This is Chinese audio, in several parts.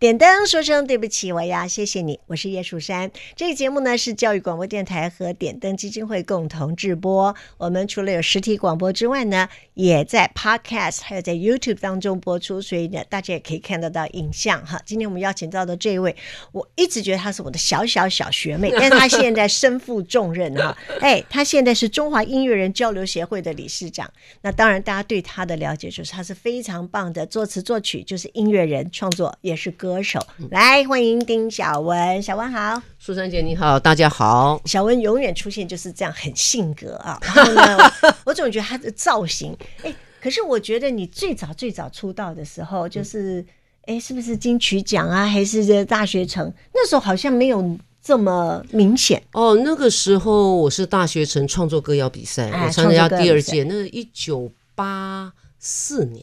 点灯说声对不起，我要谢谢你。我是叶树山。这个节目呢是教育广播电台和点灯基金会共同制播。我们除了有实体广播之外呢，也在 Podcast 还有在 YouTube 当中播出，所以呢大家也可以看得到影像哈。今天我们邀请到的这一位，我一直觉得她是我的小小小学妹，但是现在身负重任哈。哎，她现在是中华音乐人交流协会的理事长。那当然，大家对她的了解就是她是非常棒的作词作曲，就是音乐人创作也是歌。歌手来欢迎丁小文，小文好，苏珊姐你好，大家好。小文永远出现就是这样很性格啊，然后呢，我总觉得他的造型，哎，可是我觉得你最早最早出道的时候，就是哎，是不是金曲奖啊，还是大学城？那时候好像没有这么明显哦。那个时候我是大学城创作歌谣比赛，我参加第二届，那是一九八四年。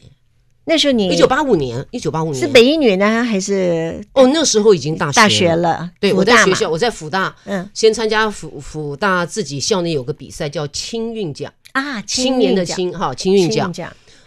那时候你一九八五年，一九八五年是北音女呢还是哦？那时候已经大大学了，对，我在学校，我在辅大，嗯，先参加辅辅大自己校内有个比赛叫青运奖啊，青年的青哈青运奖，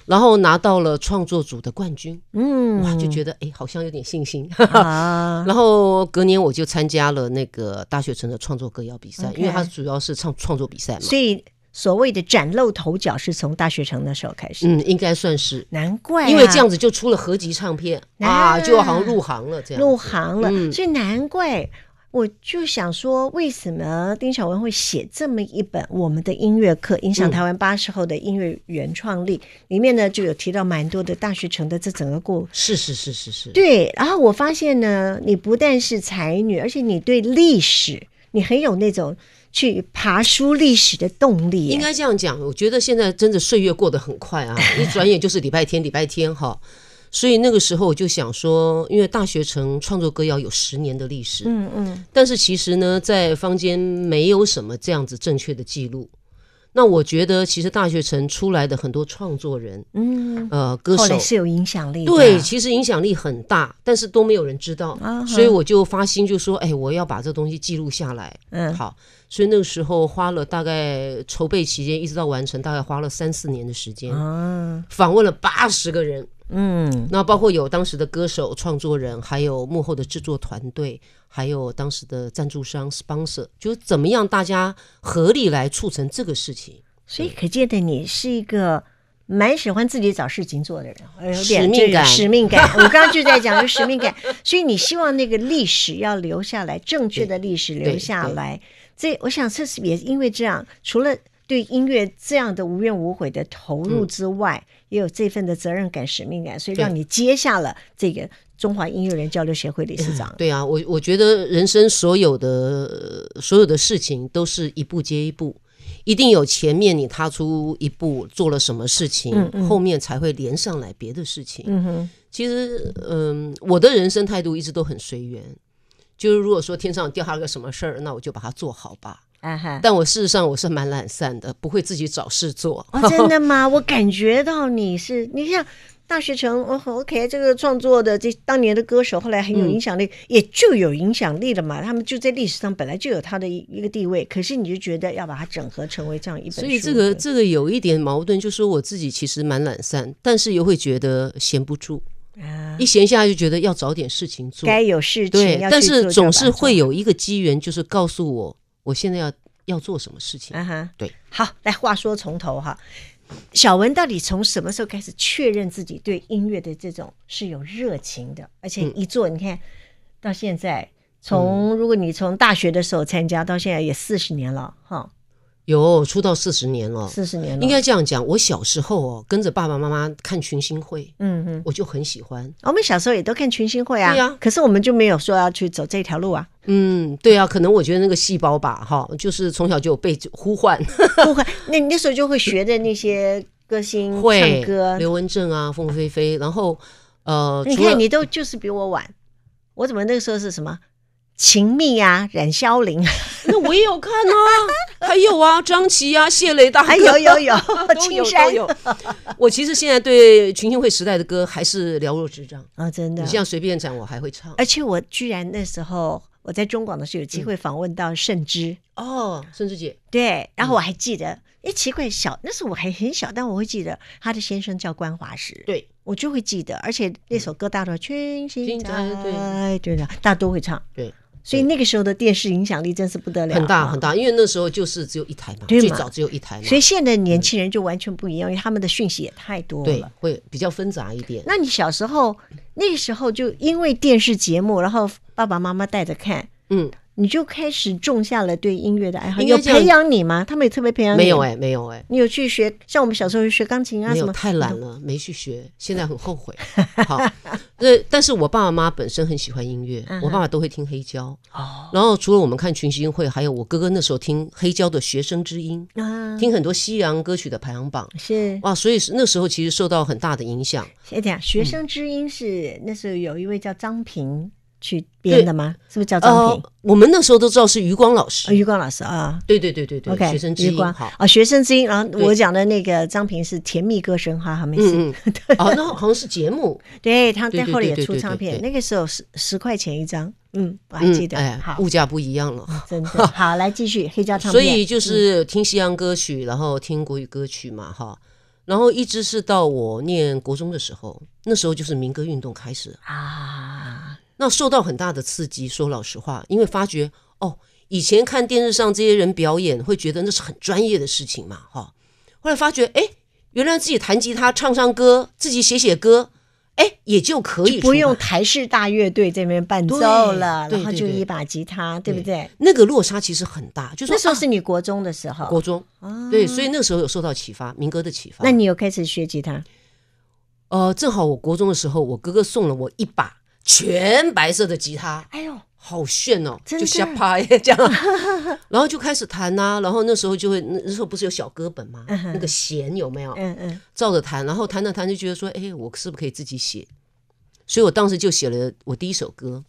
然后拿到了创作组的冠军，嗯，哇，就觉得哎，好像有点信心，然后隔年我就参加了那个大学城的创作歌谣比赛，因为它主要是唱创作比赛嘛，所以。所谓的崭露头角是从大学城那时候开始，嗯，应该算是，难怪，因为这样子就出了合集唱片啊，就好像入行了这样，入行了，所以难怪我就想说，为什么丁小文会写这么一本《我们的音乐课》，影响台湾八十年代的音乐原创力？里面呢就有提到蛮多的大学城的这整个故事，是是是是是，对。然后我发现呢，你不但是才女，而且你对历史，你很有那种。去爬书历史的动力，应该这样讲。我觉得现在真的岁月过得很快啊，一转眼就是礼拜天，礼拜天哈。所以那个时候我就想说，因为大学城创作歌谣有十年的历史，嗯嗯，但是其实呢，在坊间没有什么这样子正确的记录。那我觉得，其实大学城出来的很多创作人，嗯，呃，歌手，是有影响力，对，其实影响力很大，但是都没有人知道，所以我就发心就说，哎，我要把这东西记录下来。嗯，好，所以那个时候花了大概筹备期间一直到完成，大概花了三四年的时间，访问了八十个人，嗯，那包括有当时的歌手、创作人，还有幕后的制作团队。还有当时的赞助商 sponsor，就怎么样大家合力来促成这个事情。所以可见的，你是一个蛮喜欢自己找事情做的人，使命感。使命感，我刚刚就在讲就使命感。所以你希望那个历史要留下来，正确的历史 留下来。这我想这是也因为这样，除了对音乐这样的无怨无悔的投入之外，也有这份的责任感使命感，所以让你接下了这个。中华音乐人交流协会理事长。对啊，我我觉得人生所有的所有的事情都是一步接一步，一定有前面你踏出一步做了什么事情，后面才会连上来别的事情。嗯哼，其实嗯，我的人生态度一直都很随缘，就是如果说天上掉下个什么事儿，那我就把它做好吧。但我事实上我是蛮懒散的，不会自己找事做。哦，真的吗？我感觉到你是，你像。大学城，我 OK，这个创作的这当年的歌手，后来很有影响力，也就有影响力了嘛。他们就在历史上本来就有他的一一个地位，可是你就觉得要把它整合成为这样一，所以这个这个有一点矛盾，就是我自己其实蛮懒散，但是又会觉得闲不住啊，一闲下来就觉得要找点事情做，该有事情对，但是总是会有一个机缘，就是告诉我我现在要要做什么事情啊哈，对，好，来，话说从头哈。小文到底从什么时候开始确认自己对音乐的这种是有热情的？而且一做，你看到现在，从如果你从大学的时候参加到现在也四十年了，哈。有出道四十年了，四十年了，应该这样讲。我小时候哦，跟着爸爸妈妈看群星会，嗯嗯，我就很喜欢。我们小时候也都看群星会啊，对呀，可是我们就没有说要去走这条路啊。嗯，对啊，可能我觉得那个细胞吧，哈，就是从小就有被呼唤，呼唤。那那时候就会学着那些歌星唱歌，刘文正啊，凤飞飞，然后呃，你看你都就是比我晚，我怎么那个时候是什么？秦密啊，冉肖玲，那我也有看啊，还有啊，张琪啊，谢雷大哥，还有有有，都有都有。我其实现在对群星会时代的歌还是了如指掌啊，真的。你这样随便讲，我还会唱。而且我居然那时候我在中广的时候有机会访问到盛芝。哦，盛芝姐对，然后我还记得，哎，奇怪，小那时候我还很小，但我会记得他的先生叫关华石，对我就会记得，而且那首歌大多群星会》，对对的，大家都会唱，对。所以那个时候的电视影响力真是不得了，很大很大，因为那时候就是只有一台嘛，最早只有一台。所以现在年轻人就完全不一样，因为他们的讯息也太多了，对，会比较纷杂一点。那你小时候那时候就因为电视节目，然后爸爸妈妈带着看，嗯。你就开始种下了对音乐的爱好，有培养你吗？他们也特别培养你？没有哎，没有哎。你有去学？像我们小时候学钢琴啊？没有，太懒了，没去学。现在很后悔。好，那但是我爸爸妈妈本身很喜欢音乐，我爸爸都会听黑胶。哦。然后除了我们看群星会，还有我哥哥那时候听黑胶的学生之音，啊，听很多西洋歌曲的排行榜是哇，所以那时候其实受到很大的影响。谢谢。学生之音是那时候有一位叫张平。去编的吗？是不是叫张平？我们那时候都知道是余光老师。余光老师啊，对对对对对，学生之音好啊，学生之音后我讲的那个张平是《甜蜜歌声》，哈哈，没事。哦，那好像是节目。对他，在后来也出唱片，那个时候十十块钱一张，嗯，我还记得。好，物价不一样了，真的。好，来继续黑胶唱片。所以就是听西洋歌曲，然后听国语歌曲嘛，哈。然后一直是到我念国中的时候，那时候就是民歌运动开始啊。那受到很大的刺激，说老实话，因为发觉哦，以前看电视上这些人表演，会觉得那是很专业的事情嘛，哈。后来发觉，哎，原来自己弹吉他、唱唱歌、自己写写歌，哎，也就可以不用台式大乐队这边伴奏了，然后就一把吉他，对不对？那个落差其实很大，就是那时候是你国中的时候，国中，啊、对，所以那时候有受到启发，民歌的启发。那你有开始学吉他？呃，正好我国中的时候，我哥哥送了我一把。全白色的吉他，哎呦，好炫哦！就瞎拍耶，这样，然后就开始弹呐。然后那时候就会，那时候不是有小歌本吗？那个弦有没有？嗯嗯，照着弹。然后弹着弹就觉得说，哎，我是不是可以自己写？所以我当时就写了我第一首歌，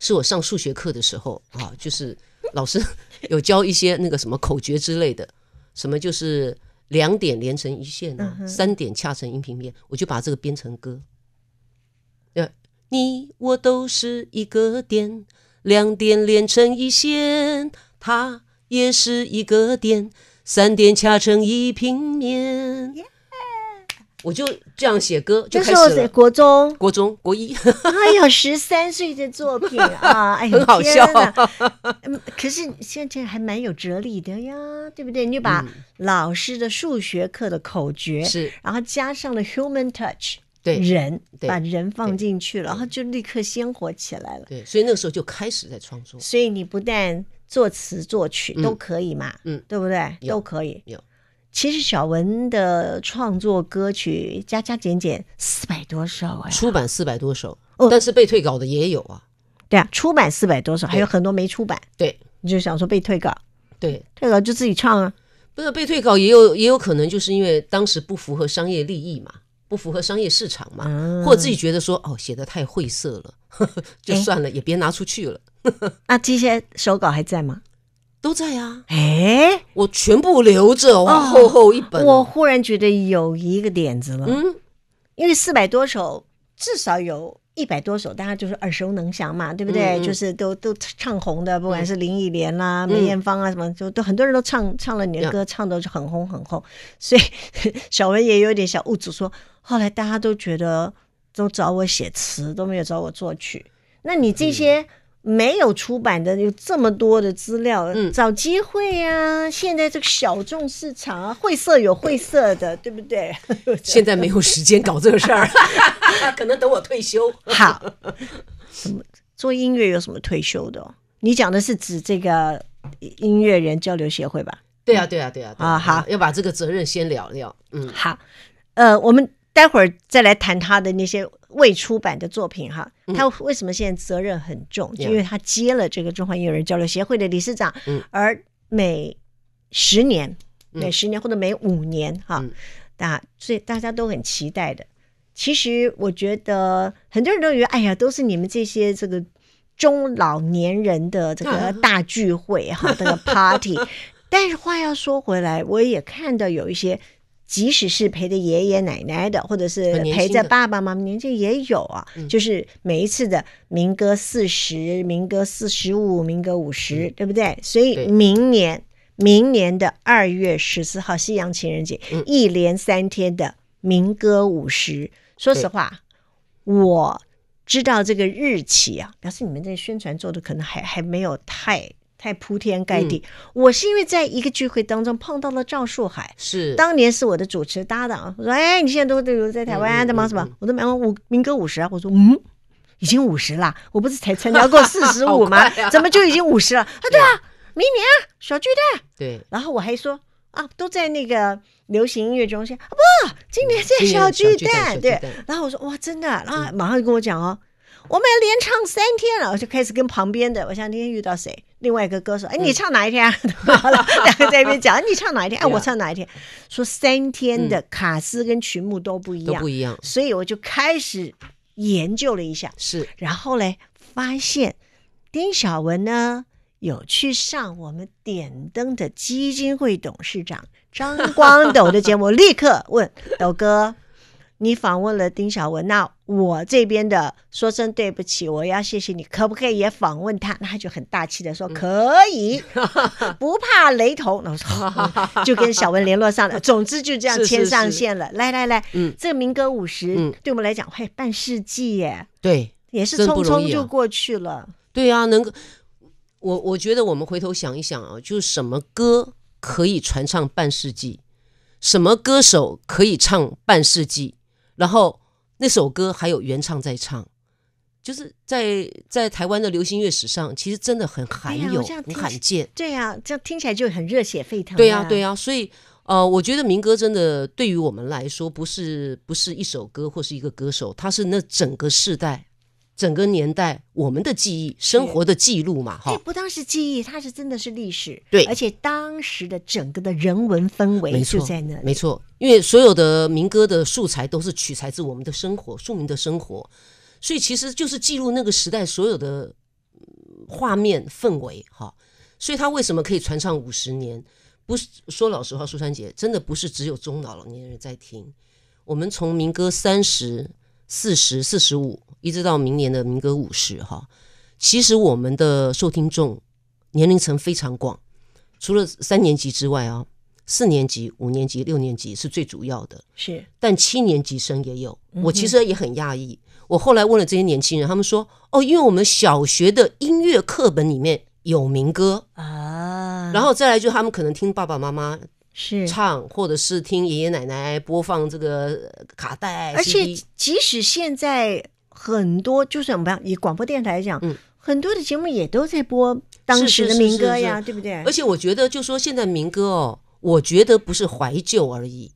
是我上数学课的时候啊，就是老师有教一些那个什么口诀之类的，什么就是两点连成一线啊，三点恰成一平面，我就把这个编成歌，你我都是一个点，两点连成一线，它也是一个点，三点掐成一平面。我就这样写歌，就开始了。国中，国中，国一，哎 呀，十三岁的作品啊，哎，很好笑。可是现在还蛮有哲理的呀，对不对？你把老师的数学课的口诀是，然后加上了 human touch。人把人放进去了，然后就立刻鲜活起来了。对，所以那时候就开始在创作。所以你不但作词作曲都可以嘛，嗯，对不对？都可以。有，其实小文的创作歌曲加加减减四百多首啊，出版四百多首哦，但是被退稿的也有啊。对啊，出版四百多首，还有很多没出版。对，你就想说被退稿？对，退稿就自己唱啊。不是被退稿也有也有可能就是因为当时不符合商业利益嘛。不符合商业市场嘛，或者自己觉得说哦写的太晦涩了，就算了也别拿出去了。那 这些手稿还在吗？都在呀。哎，我全部留着，厚厚一本。我忽然觉得有一个点子了，嗯，因为四百多首至少有。一百多首，大家就是耳熟能详嘛，对不对？就是都都唱红的，不管是林忆莲啦、梅艳芳啊，什么，就都很多人都唱唱了你的歌，唱的是很红很红。所以 小文也有点小误，质说后来大家都觉得都找我写词，都没有找我作曲。那你这些？没有出版的有这么多的资料，嗯，找机会啊！现在这个小众市场啊，晦涩有晦涩的，对不对？现在没有时间搞这个事儿，可能等我退休。好，什么做音乐有什么退休的？哦？你讲的是指这个音乐人交流协会吧？对啊，对啊，对啊！啊，好，要把这个责任先聊聊。嗯，好，呃，我们待会儿再来谈他的那些。未出版的作品哈，他为什么现在责任很重？因为他接了这个中华英语人交流协会的理事长，而每十年、每十年或者每五年哈，大所以大家都很期待的。其实我觉得很多人都以为，哎呀，都是你们这些这个中老年人的这个大聚会哈，这个 party。但是话要说回来，我也看到有一些。即使是陪着爷爷奶奶的，或者是陪着爸爸妈妈，年纪也有啊。就是每一次的民歌四十、民歌四十五、民歌五十，对不对？所以明年，明年的二月十四号，夕阳情人节，一连三天的民歌五十。说实话，我知道这个日期啊，表示你们这宣传做的可能还还没有太。太铺天盖地！我是因为在一个聚会当中碰到了赵树海，是当年是我的主持搭档。我说：“哎，你现在都有在台湾的吗？是吧？”我说：“满五民歌五十啊！”我说：“嗯，已经五十啦！我不是才参加过 四十五吗？怎么就已经五十了？”他对啊，明年啊，小巨蛋。”对。然后我还说：“啊，都在那个流行音乐中心。”啊，不，今年在小巨蛋。对。然后我说：“哇，真的！”然后马上就跟我讲哦，我们要连唱三天了。我就开始跟旁边的，我想今天遇到谁？另外一个歌手，哎，你唱哪一天？啊？两个在一边讲，你唱哪一天？哎，我唱哪一天？说三天的卡司跟曲目都不一样，不一样。所以我就开始研究了一下，是。然后嘞，发现丁小文呢有去上我们点灯的基金会董事长张光斗的节目，立刻问斗哥。你访问了丁小文，那我这边的说声对不起，我要谢谢你，可不可以也访问他？那他就很大气的说可以，不怕雷头，就跟小文联络上了。总之就这样签上线了。来来来，嗯，这民歌五十，对我们来讲，嘿，半世纪耶，对，也是匆匆就过去了。对啊，能够，我我觉得我们回头想一想啊，就什么歌可以传唱半世纪，什么歌手可以唱半世纪。然后那首歌还有原唱在唱，就是在在台湾的流行乐史上，其实真的很罕有、很罕见。对呀，这样听起来就很热血沸腾。对呀，对呀。所以呃，我觉得民歌真的对于我们来说，不是不是一首歌或是一个歌手，它是那整个世代。整个年代，我们的记忆、生活的记录嘛，哈，这不当时记忆，它是真的是历史，对，而且当时的整个的人文氛围就在那，没错，因为所有的民歌的素材都是取材自我们的生活，庶民的生活，所以其实就是记录那个时代所有的画面氛围，哈，所以它为什么可以传唱五十年？不是说老实话，苏珊姐真的不是只有中老老年人在听，我们从民歌三十。四十四十五，一直到明年的民歌五十哈。其实我们的受听众年龄层非常广，除了三年级之外啊，四年级、五年级、六年级是最主要的。是，但七年级生也有。我其实也很讶异。我后来问了这些年轻人，他们说：“哦，因为我们小学的音乐课本里面有民歌啊。”然后再来就他们可能听爸爸妈妈。是唱，或者是听爷爷奶奶播放这个卡带，而且即使现在很多，就是怎么样，以广播电台来讲，嗯，很多的节目也都在播当时的民歌呀，对不对？而且我觉得，就说现在民歌哦，我觉得不是怀旧而已，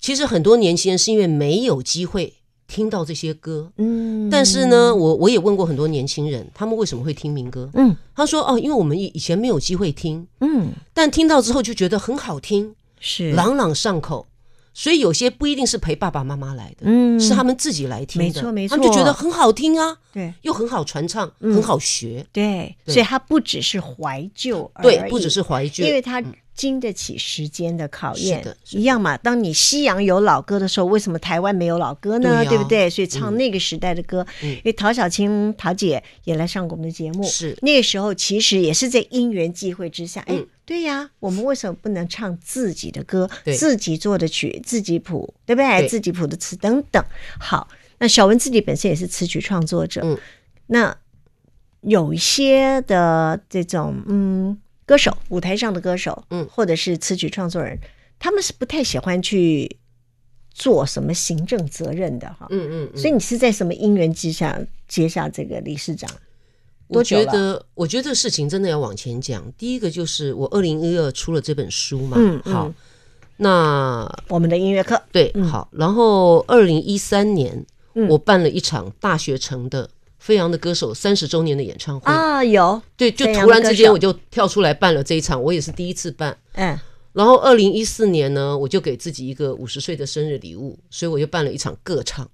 其实很多年轻人是因为没有机会。听到这些歌，嗯，但是呢，我我也问过很多年轻人，他们为什么会听民歌？嗯，他说哦，因为我们以以前没有机会听，嗯，但听到之后就觉得很好听，是朗朗上口，所以有些不一定是陪爸爸妈妈来的，嗯，是他们自己来听，没错，没错，他们就觉得很好听啊，对，又很好传唱，很好学，对，所以他不只是怀旧，对，不只是怀旧，因为它。经得起时间的考验，一样嘛。当你西洋有老歌的时候，为什么台湾没有老歌呢？对不对？所以唱那个时代的歌，因为陶小青陶姐也来上过我们的节目。是那个时候，其实也是在因缘际会之下。哎，对呀，我们为什么不能唱自己的歌，自己做的曲，自己谱，对不对？自己谱的词等等。好，那小文自己本身也是词曲创作者。嗯，那有一些的这种嗯。歌手舞台上的歌手，嗯，或者是词曲创作人，他们是不太喜欢去做什么行政责任的哈，嗯嗯，所以你是在什么因缘之下接下这个理事长？我觉得，我觉得事情真的要往前讲。第一个就是我二零一二出了这本书嘛，嗯，好，那我们的音乐课对，好，然后二零一三年我办了一场大学城的。飞扬的歌手三十周年的演唱会啊，有对，就突然之间我就跳出来办了这一场，我也是第一次办。嗯，然后二零一四年呢，我就给自己一个五十岁的生日礼物，所以我就办了一场歌唱。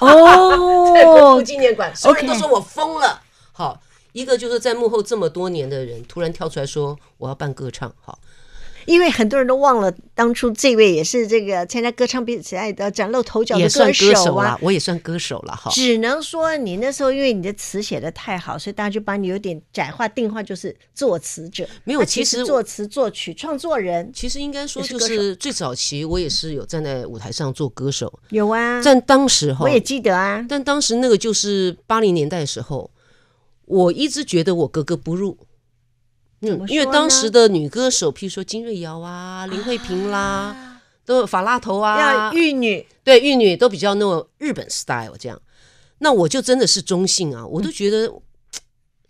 哦，在歌福纪念馆，所有人都说我疯了。好，一个就是在幕后这么多年的人，突然跳出来说我要办歌唱。好。因为很多人都忘了当初这位也是这个参加歌唱比赛的崭露头角的歌手啊，我也算歌手了哈。只能说你那时候因为你的词写的太好，所以大家就把你有点窄化、定化，就是作词者。没有，其实作词、作曲、创作人。其实应该说，就是最早期我也是有站在舞台上做歌手。有啊，但当时哈，我也记得啊。但当时那个就是八零年代的时候，我一直觉得我格格不入。嗯，因为当时的女歌手，譬如说金瑞瑶啊、林慧萍啦，都法拉头啊，玉女，对玉女都比较那种日本 style 这样。那我就真的是中性啊，我都觉得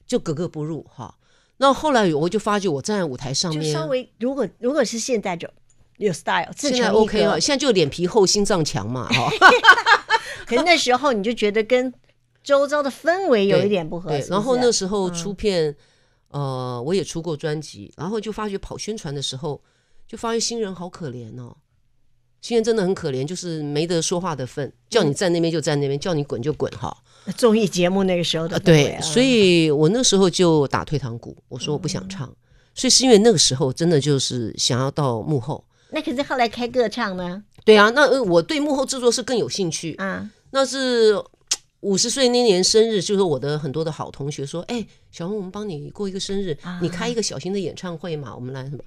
就格格不入哈。那后来我就发觉，我站在舞台上面，稍微如果如果是现在就有 style，现在 OK 了，现在就脸皮厚、心脏强嘛哈。可那时候你就觉得跟周遭的氛围有一点不合。然后那时候出片。呃，我也出过专辑，然后就发觉跑宣传的时候，就发现新人好可怜哦，新人真的很可怜，就是没得说话的份，叫你站那边就在那边，叫你滚就滚哈。综艺节目那个时候的对，所以我那时候就打退堂鼓，我说我不想唱，所以是因为那个时候真的就是想要到幕后。那可是后来开歌唱呢？对啊，那我对幕后制作是更有兴趣啊，那是。五十岁那年生日，就是我的很多的好同学说：“哎，小红，我们帮你过一个生日，你开一个小型的演唱会嘛，我们来什么？”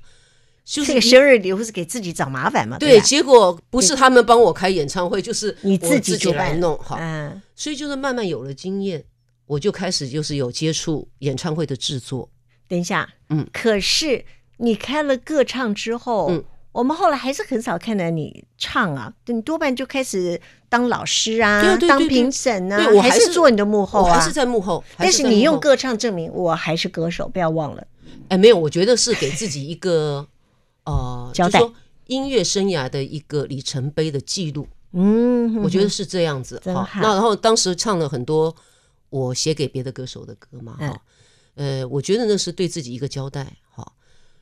这个生日礼物是给自己找麻烦嘛？对。结果不是他们帮我开演唱会，就是你自己就来弄。哈。嗯，所以就是慢慢有了经验，我就开始就是有接触演唱会的制作。等一下，嗯，可是你开了个唱之后，嗯。我们后来还是很少看到你唱啊，你多半就开始当老师啊，当评审啊，还是做你的幕后啊，还是在幕后。但是你用歌唱证明我还是歌手，不要忘了。哎，没有，我觉得是给自己一个 呃交代，音乐生涯的一个里程碑的记录。嗯，我觉得是这样子。好，那然后当时唱了很多我写给别的歌手的歌嘛，哈，呃，我觉得那是对自己一个交代。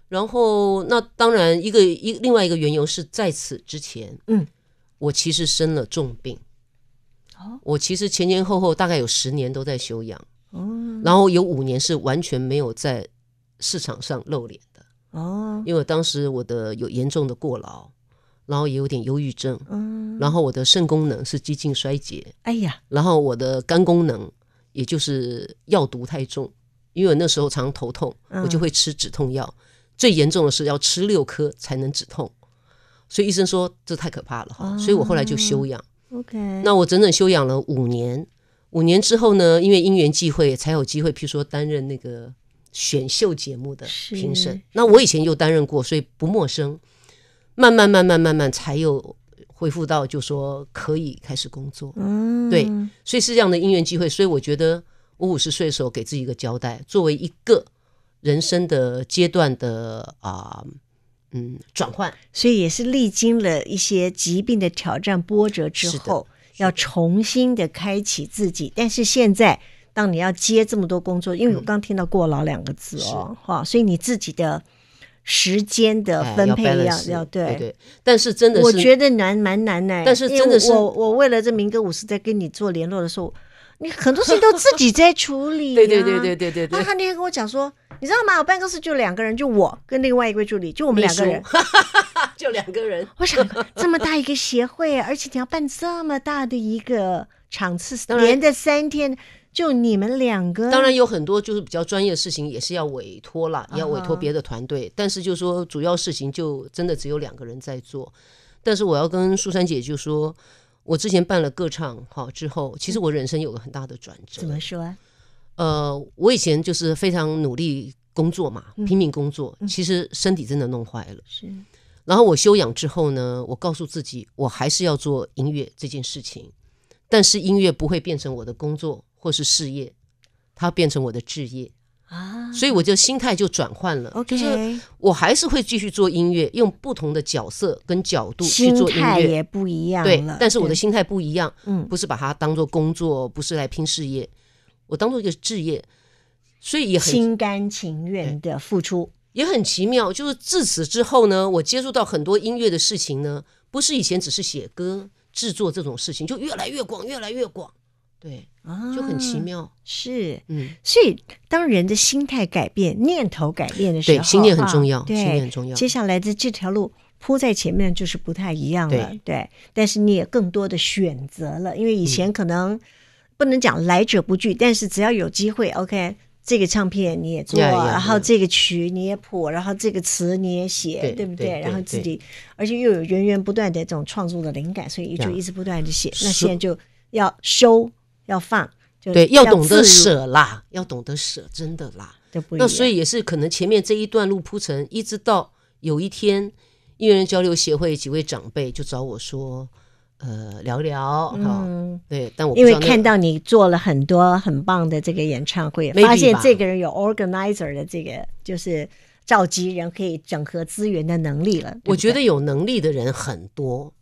然后，那当然一个一另外一个缘由是，在此之前，嗯，我其实生了重病，哦，我其实前前后后大概有十年都在休养，哦，然后有五年是完全没有在市场上露脸的，哦，因为当时我的有严重的过劳，然后也有点忧郁症，嗯，然后我的肾功能是急近衰竭，哎呀，然后我的肝功能也就是药毒太重，因为那时候常头痛，我就会吃止痛药。最严重的是要吃六颗才能止痛，所以医生说这太可怕了哈，所以我后来就休养。OK，那我整整休养了五年，五年之后呢，因为因缘际会才有机会，譬如说担任那个选秀节目的评审。那我以前又担任过，所以不陌生。慢慢慢慢慢慢，才有恢复到就说可以开始工作。嗯，对，所以是这样的因缘机会，所以我觉得我五十岁的时候给自己一个交代，作为一个。人生的阶段的啊，嗯，转换，所以也是历经了一些疾病的挑战、波折之后，要重新的开启自己。但是现在，当你要接这么多工作，因为我刚听到“过劳”两个字哦，哈，所以你自己的时间的分配要要对对。但是真的，我觉得难蛮难的。但是真的是，我为了这民歌舞是在跟你做联络的时候。你很多事情都自己在处理，对对对对对对。他那天跟我讲说，你知道吗？我办公室就两个人，就我跟另外一位助理，就我们两个人，就两个人。我想这么大一个协会，而且你要办这么大的一个场次，连着三天，就你们两个。当然有很多就是比较专业的事情也是要委托了，要委托别的团队，但是就说主要事情就真的只有两个人在做。但是我要跟苏珊姐就说。我之前办了歌唱好之后，其实我人生有个很大的转折。怎么说？呃，我以前就是非常努力工作嘛，拼命工作，其实身体真的弄坏了。是，然后我休养之后呢，我告诉自己，我还是要做音乐这件事情，但是音乐不会变成我的工作或是事业，它变成我的职业。啊，所以我就心态就转换了，就是我还是会继续做音乐，用不同的角色跟角度去做音乐，也不一样对，但是我的心态不一样，嗯，不是把它当做工作，不是来拼事业，我当做一个置业，所以也很心甘情愿的付出，也很奇妙。就是自此之后呢，我接触到很多音乐的事情呢，不是以前只是写歌、制作这种事情，就越来越广，越来越广。对，就很奇妙，是，嗯，所以当人的心态改变、念头改变的时候，对，心念很重要，心念很重要。接下来的这条路铺在前面就是不太一样了，对。但是你也更多的选择了，因为以前可能不能讲来者不拒，但是只要有机会，OK，这个唱片你也做，然后这个曲你也谱，然后这个词你也写，对不对？然后自己，而且又有源源不断的这种创作的灵感，所以就一直不断的写。那现在就要收。要放对，要懂得舍啦，要懂得舍，真的啦，那所以也是可能前面这一段路铺成，一直到有一天，音乐人交流协会几位长辈就找我说，呃，聊聊哈，对，但我因为看到你做了很多很棒的这个演唱会，发现这个人有 organizer 的这个就是召集人可以整合资源的能力了。我觉得有能力的人很多，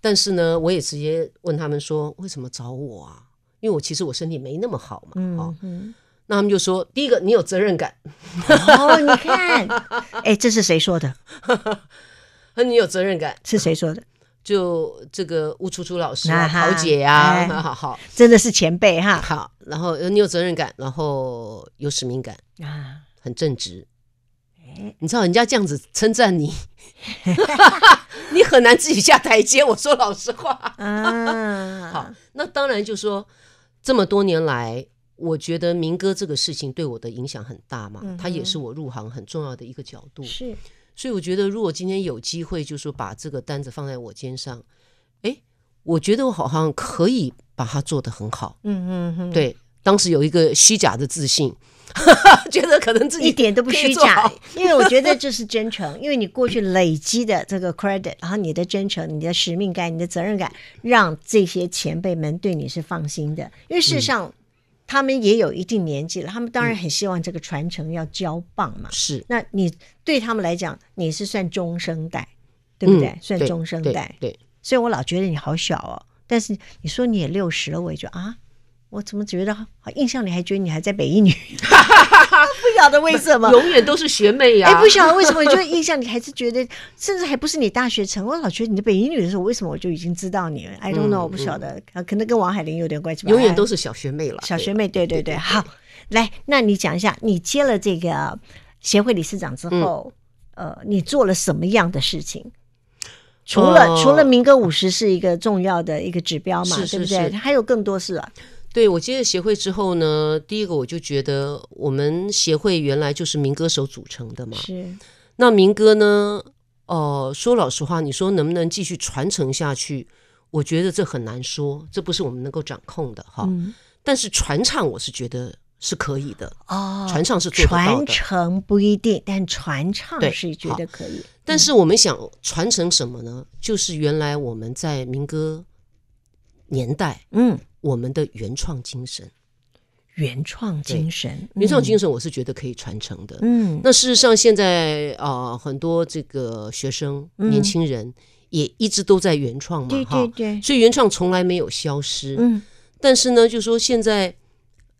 但是呢，我也直接问他们说，为什么找我啊？因为我其实我身体没那么好嘛，哦，那他们就说，第一个你有责任感，哦，你看，哎，这是谁说的？和你有责任感是谁说的？就这个吴楚楚老师，豪姐啊，好好，真的是前辈哈。好，然后你有责任感，然后有使命感啊，很正直。你知道人家这样子称赞你，你很难自己下台阶。我说老实话，好，那当然就说。这么多年来，我觉得民歌这个事情对我的影响很大嘛，它也是我入行很重要的一个角度。是，所以我觉得如果今天有机会，就是把这个单子放在我肩上，哎，我觉得我好像可以把它做得很好。嗯嗯嗯，对。当时有一个虚假的自信，觉得可能自己一点都不虚假，因为我觉得这是真诚。因为你过去累积的这个 credit，然后你的真诚、你的使命感、你的责任感，让这些前辈们对你是放心的。因为事实上，他们也有一定年纪了，他们当然很希望这个传承要交棒嘛。是，那你对他们来讲，你是算中生代，对不对？算中生代，对。所以我老觉得你好小哦，但是你说你也六十了，我也觉得啊。我怎么觉得？印象里还觉得你还在北一女，不晓得为什么，永远都是学妹呀。哎，不晓得为什么，就印象里还是觉得，甚至还不是你大学城。我老觉得你的北一女的时候，为什么我就已经知道你？？I don't k know。我不晓得，可能跟王海玲有点关系。永远都是小学妹了，小学妹，对对对。好，来，那你讲一下，你接了这个协会理事长之后，呃，你做了什么样的事情？除了除了民歌五十是一个重要的一个指标嘛，对不对？还有更多事啊。对我接了协会之后呢，第一个我就觉得我们协会原来就是民歌手组成的嘛。是。那民歌呢？哦，说老实话，你说能不能继续传承下去？我觉得这很难说，这不是我们能够掌控的哈。嗯。但是传唱，我是觉得是可以的。哦。传唱是做的。传承不一定，但传唱是觉得可以。但是我们想传承什么呢？就是原来我们在民歌年代，嗯。我们的原创精神，原创精神，原创精神，我是觉得可以传承的。嗯，那事实上现在啊，很多这个学生、年轻人也一直都在原创嘛，哈，对，所以原创从来没有消失。嗯，但是呢，就说现在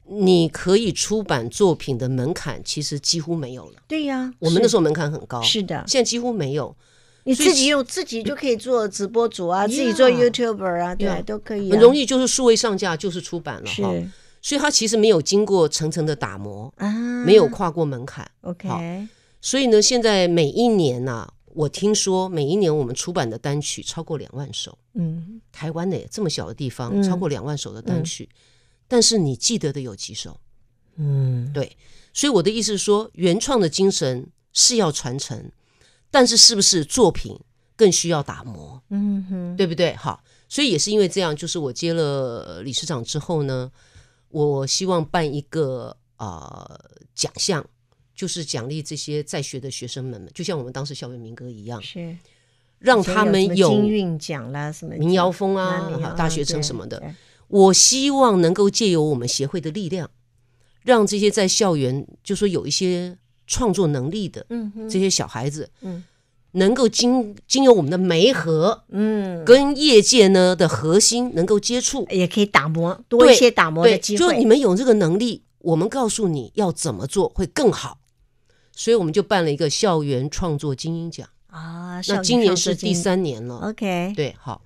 你可以出版作品的门槛其实几乎没有了。对呀，我们那时候门槛很高，是的，现在几乎没有。你自己用自己就可以做直播主啊，自己做 YouTuber 啊，对，都可以。很容易就是数位上架就是出版了哈，所以它其实没有经过层层的打磨啊，没有跨过门槛。OK，所以呢，现在每一年呢，我听说每一年我们出版的单曲超过两万首。嗯，台湾的这么小的地方，超过两万首的单曲，但是你记得的有几首？嗯，对。所以我的意思是说，原创的精神是要传承。但是是不是作品更需要打磨？嗯哼，对不对？好，所以也是因为这样，就是我接了理事长之后呢，我希望办一个啊奖项，就是奖励这些在学的学生们就像我们当时校园民歌一样，是让他们有金韵奖啦什么民谣风啊，好大学生什么的。我希望能够借由我们协会的力量，让这些在校园就说有一些。创作能力的，嗯，这些小孩子，嗯，能够经经由我们的媒合，嗯，跟业界呢的核心能够接触，也可以打磨，多一些打磨的机会。就你们有这个能力，我们告诉你要怎么做会更好。所以我们就办了一个校园创作精英奖啊，那今年是第三年了。OK，对，好。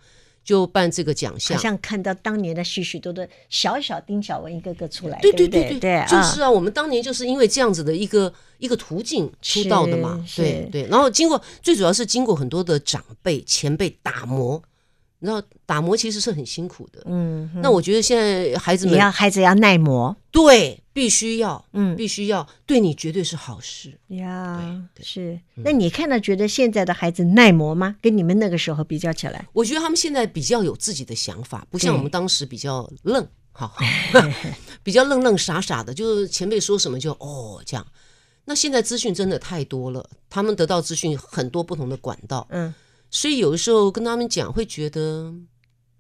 就办这个奖项，像看到当年的许许多多小小丁小文一个个出来，对对对对，就是啊，我们当年就是因为这样子的一个一个途径出道的嘛，对对，然后经过最主要是经过很多的长辈前辈打磨，然后打磨其实是很辛苦的，嗯，那我觉得现在孩子们你要孩子要耐磨，对。必须要，嗯，必须要，对你绝对是好事呀。是，那你看到觉得现在的孩子耐磨吗？跟你们那个时候比较起来，我觉得他们现在比较有自己的想法，不像我们当时比较愣，哈，比较愣愣傻傻的，就是前辈说什么就哦样。那现在资讯真的太多了，他们得到资讯很多不同的管道，嗯，所以有的时候跟他们讲，会觉得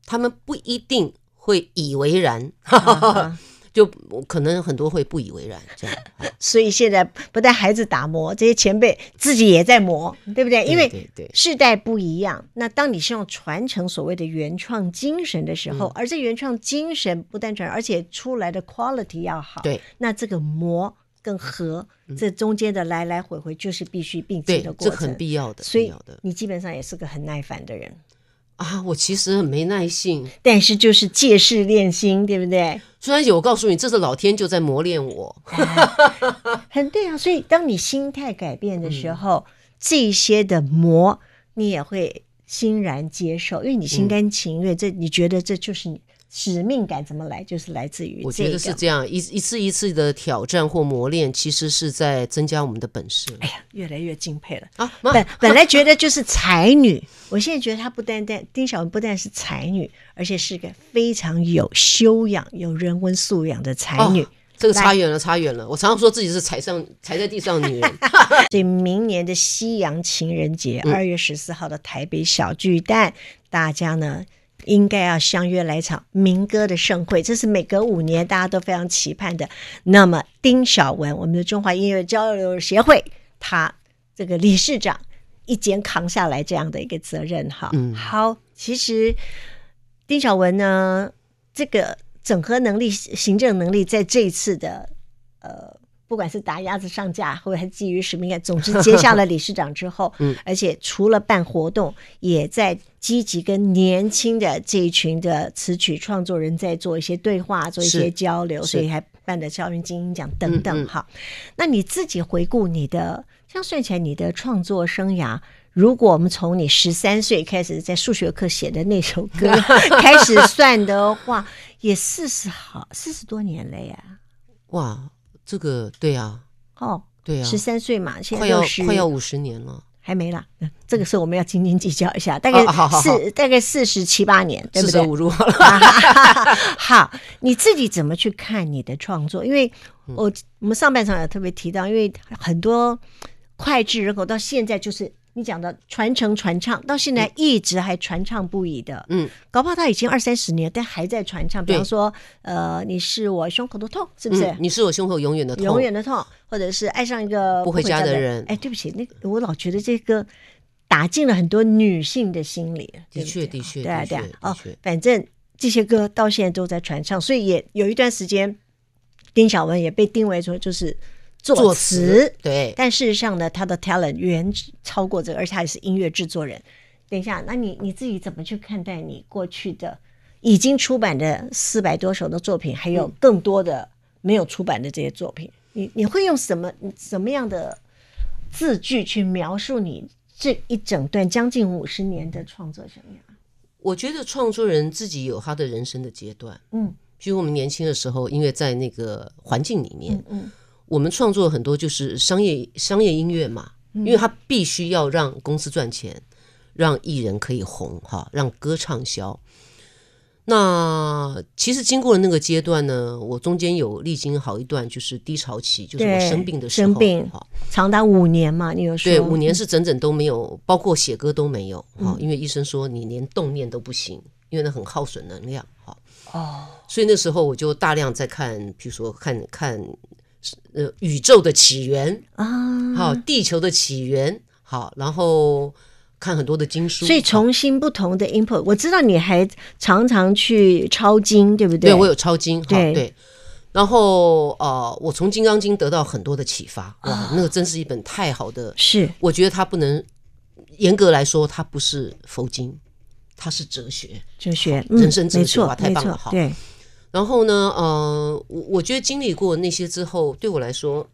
他们不一定会以为然。就可能很多会不以为然，这样。所以现在不带孩子打磨，这些前辈自己也在磨，对不对？因为世代不一样。那当你希望传承所谓的原创精神的时候，而这原创精神不单纯，而且出来的 quality 要好。对。那这个磨跟和这中间的来来回回，就是必须并进的过程。这很必要的。所以你基本上也是个很耐烦的人。啊，我其实很没耐性，但是就是借势练心，对不对？苏珊姐，我告诉你，这是老天就在磨练我，很对啊。所以，当你心态改变的时候，这些的磨，你也会欣然接受，因为你心甘情愿，这你觉得这就是你。使命感怎么来？就是来自于我觉得是这样，一一次一次的挑战或磨练，其实是在增加我们的本事。哎呀，越来越敬佩了啊！本本来觉得就是才女，我现在觉得她不单单丁小文不但是才女，而且是个非常有修养、有人文素养的才女。这个差远了，差远了！我常常说自己是踩上踩在地上女。所 以 明年的夕阳情人节，二月十四号的台北小巨蛋，大家呢？应该要相约来场民歌的盛会，这是每隔五年大家都非常期盼的。那么，丁晓文，我们的中华音乐交流协会，他这个理事长一肩扛下来这样的一个责任，哈。好，其实丁晓文呢，这个整合能力、行政能力，在这一次的呃。不管是打鸭子上架，或者基于什么概念，总之接下了理事长之后，而且除了办活动，也在积极跟年轻的这一群的词曲创作人在做一些对话，做一些交流，所以还办的校园精英奖等等哈。那你自己回顾你的，像算起来你的创作生涯，如果我们从你十三岁开始在数学课写的那首歌 开始算的话，也四十好四十多年了呀，哇！这个对啊，哦对啊，十三岁嘛，现在快要快要五十年了，还没啦。这个候我们要斤斤计较一下，大概四大概四十七八年，四舍五入好了。好，你自己怎么去看你的创作？因为我我们上半场有特别提到，因为很多脍炙人口到现在就是。你讲的传承传唱到现在一直还传唱不已的，嗯，搞不好他已经二三十年，但还在传唱。比方说，呃，你是我胸口的痛，是不是？你是我胸口永远的痛，永远的痛，或者是爱上一个不回家的人。哎，对不起，那我老觉得这歌打进了很多女性的心里。的确，的确，对啊，对啊。哦，反正这些歌到现在都在传唱，所以也有一段时间，丁小文也被定位说就是。作词对，但事实上呢，他的 talent 远超过这个，而且还是音乐制作人。等一下，那你你自己怎么去看待你过去的已经出版的四百多首的作品，还有更多的没有出版的这些作品？你你会用什么什么样的字句去描述你这一整段将近五十年的创作生涯？我觉得创作人自己有他的人生的阶段，嗯，比如我们年轻的时候，因为在那个环境里面，嗯。我们创作很多就是商业商业音乐嘛，因为它必须要让公司赚钱，让艺人可以红哈，让歌畅销。那其实经过了那个阶段呢，我中间有历经好一段就是低潮期，就是我生病的时候，生病长达五年嘛。你有对五年是整整都没有，包括写歌都没有啊，因为医生说你连动念都不行，因为那很耗损能量哈。哦，所以那时候我就大量在看，比如说看看。呃，宇宙的起源啊，好，地球的起源好，然后看很多的经书，所以重新不同的 input，我知道你还常常去抄经，对不对？对我有抄经，对对。然后呃，我从《金刚经》得到很多的启发，哇，那个真是一本太好的，是，我觉得它不能严格来说，它不是佛经，它是哲学，哲学，人生哲学，太棒了，对。然后呢？呃，我我觉得经历过那些之后，对我来说，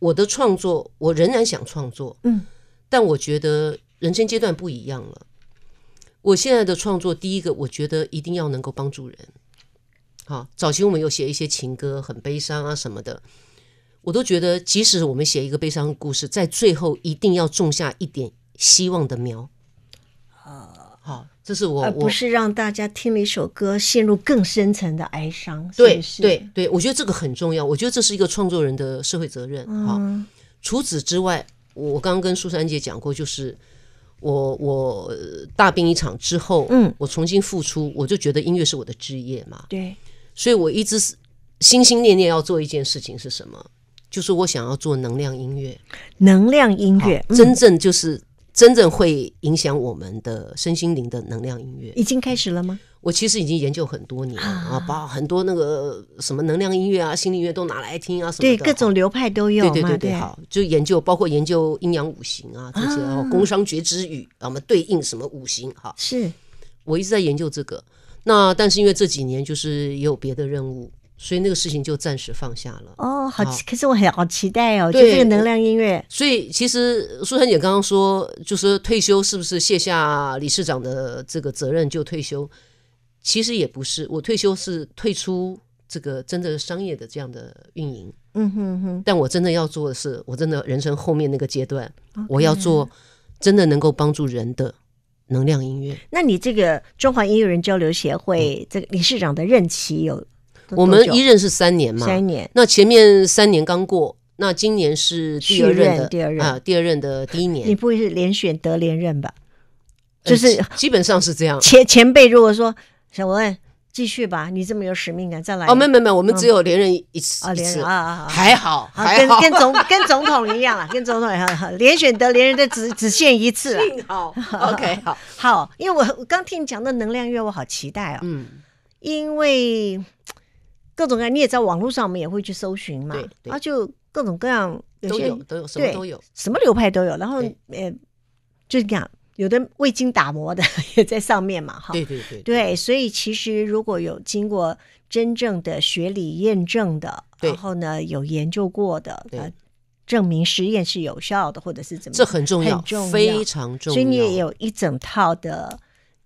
我的创作我仍然想创作，嗯，但我觉得人生阶段不一样了。我现在的创作，第一个我觉得一定要能够帮助人。好，早期我们有写一些情歌，很悲伤啊什么的，我都觉得，即使我们写一个悲伤故事，在最后一定要种下一点希望的苗。啊，好。这是我，不是让大家听了一首歌陷入更深层的哀伤。对对对，我觉得这个很重要。我觉得这是一个创作人的社会责任哈，除此之外，我我刚刚跟苏珊姐讲过，就是我我大病一场之后，嗯，我重新付出，我就觉得音乐是我的职业嘛。对，所以我一直是心心念念要做一件事情是什么？就是我想要做能量音乐。能量音乐，真正就是。真正会影响我们的身心灵的能量音乐，已经开始了吗？我其实已经研究很多年啊，把很多那个什么能量音乐啊、心理音乐都拿来听啊，什么对各种流派都有，对对对，对，好，就研究包括研究阴阳五行啊这些工商觉知语，我们对应什么五行，好，是我一直在研究这个。那但是因为这几年就是也有别的任务。所以那个事情就暂时放下了。哦，好，可是我很好期待哦，就这个能量音乐。所以其实苏珊姐刚刚说，就是退休是不是卸下理事长的这个责任就退休？其实也不是，我退休是退出这个真的商业的这样的运营。嗯哼哼。但我真的要做的是，我真的人生后面那个阶段，我要做真的能够帮助人的能量音乐。那你这个中华音乐人交流协会这个理事长的任期有？我们一任是三年嘛，三年。那前面三年刚过，那今年是第二任的第二任啊，第二任的第一年。你不会是连选得连任吧？就是基本上是这样。前前辈，如果说小文继续吧，你这么有使命感，再来哦，没没没，我们只有连任一次啊，一啊啊，还好，还跟跟总跟总统一样啊，跟总统一样，连选得连任的只只限一次幸好，OK，好，好，因为我我刚听你讲的能量月，我好期待哦，嗯，因为。各种各样，你也在网络上，我们也会去搜寻嘛。啊，然后就各种各样，都有，都有，什么都有，什么流派都有。然后呃，就这样，有的未经打磨的 也在上面嘛，哈。对对对。对，所以其实如果有经过真正的学理验证的，然后呢有研究过的，呃，证明实验是有效的，或者是怎么，这很重要，非常重要。所以你也有一整套的。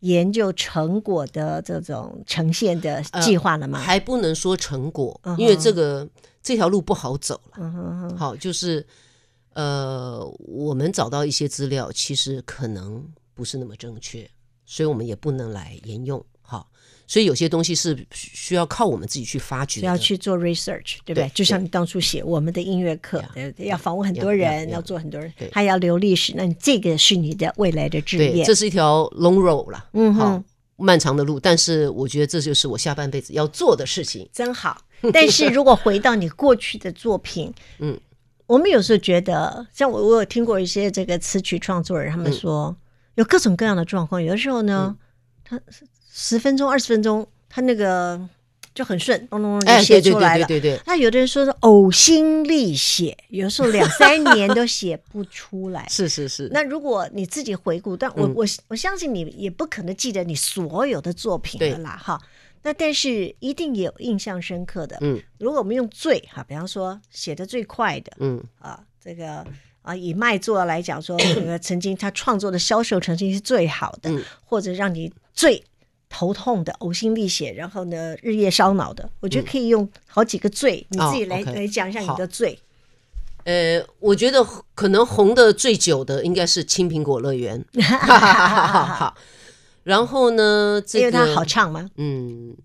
研究成果的这种呈现的计划了吗？还不能说成果，因为这个这条路不好走了。好，就是呃，我们找到一些资料，其实可能不是那么正确，所以我们也不能来沿用。好，所以有些东西是需要靠我们自己去发掘，要去做 research，对不对？就像你当初写我们的音乐课，要访问很多人，要做很多人，还要留历史。那这个是你的未来的职业，这是一条 long road 了，嗯哼，漫长的路。但是我觉得这就是我下半辈子要做的事情，真好。但是如果回到你过去的作品，嗯，我们有时候觉得，像我，我有听过一些这个词曲创作人，他们说有各种各样的状况。有的时候呢，他。十分钟、二十分钟，他那个就很顺，咚咚咚就写出来了。对对对对对。那有的人说是呕心沥血，有时候两三年都写不出来。是是是。那如果你自己回顾，但我我我相信你也不可能记得你所有的作品了啦，哈。那但是一定有印象深刻的。嗯。如果我们用最哈，比方说写的最快的，嗯啊，这个啊，以卖座来讲说，这个曾经他创作的销售成绩是最好的，或者让你最。头痛的，呕心沥血，然后呢，日夜烧脑的，我觉得可以用好几个罪，你自己来来讲一下你的罪。呃，我觉得可能红的最久的应该是《青苹果乐园》，好。然后呢，这个好唱吗？嗯，